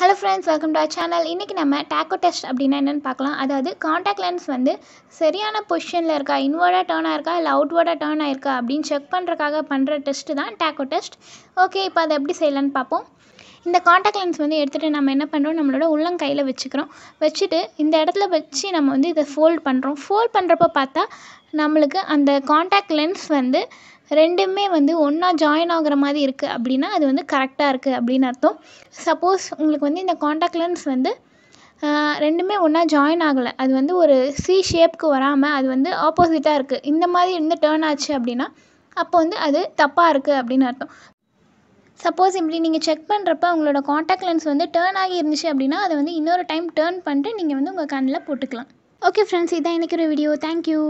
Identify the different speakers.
Speaker 1: hello friends welcome
Speaker 2: to our channel இன்றைக்கி நம்ம taco test அப்படின்னா என்னென்னு பார்க்கலாம் அதாவது காண்டாக்ட் லென்ஸ் வந்து சரியான பொசிஷனில் இருக்கா இன்வோர்டாக டேர்ன் ஆயிருக்கா இல்லை அவுட்வேர்டாக டேர்ன் ஆயிருக்கா அப்படின்னு செக் பண்ணுறக்காக பண்ணுற டெஸ்ட்டு தான் டேக்கோ டெஸ்ட் ஓகே இப்போ அதை எப்படி செய்யலான்னு பார்ப்போம் இந்த காண்டாக்ட் லென்ஸ் வந்து எடுத்துகிட்டு நம்ம என்ன பண்ணுறோம் நம்மளோட உள்ளம் கையில் வச்சுக்கிறோம் வச்சுட்டு இந்த இடத்துல வச்சு நம்ம வந்து இதை ஃபோல்ட் பண்ணுறோம் ஃபோல்ட் பண்ணுறப்ப பார்த்தா நம்மளுக்கு அந்த காண்டாக்ட் லென்ஸ் வந்து ரெண்டுமே வந்து ஒன்றா ஜாயின் ஆகிற மாதிரி இருக்குது அப்படின்னா அது வந்து கரெக்டாக இருக்குது அப்படின்னு அர்த்தம் சப்போஸ் உங்களுக்கு வந்து இந்த காண்டாக்ட் லென்ஸ் வந்து ரெண்டுமே ஒன்றா ஜாயின் ஆகலை அது வந்து ஒரு சி ஷேப்க்கு வராமல் அது வந்து ஆப்போசிட்டாக இருக்குது இந்த மாதிரி இருந்து டேர்ன் ஆச்சு அப்படின்னா அப்போ வந்து அது தப்பாக இருக்குது அப்படின்னு அர்த்தம் சப்போஸ் இப்படி நீங்கள் செக் பண்ணுறப்ப உங்களோட காண்டாக்ட் லென்ஸ் வந்து டேர்ன் ஆகி இருந்துச்சு அப்படின்னா அதை வந்து இன்னொரு டைம் டேர்ன் பண்ணிட்டு நீங்கள் வந்து உங்கள் கண்ணில் போட்டுக்கலாம் ஓகே ஃப்ரெண்ட்ஸ் இதான் இன்றைக்கி ஒரு வீடியோ
Speaker 1: தேங்க்யூ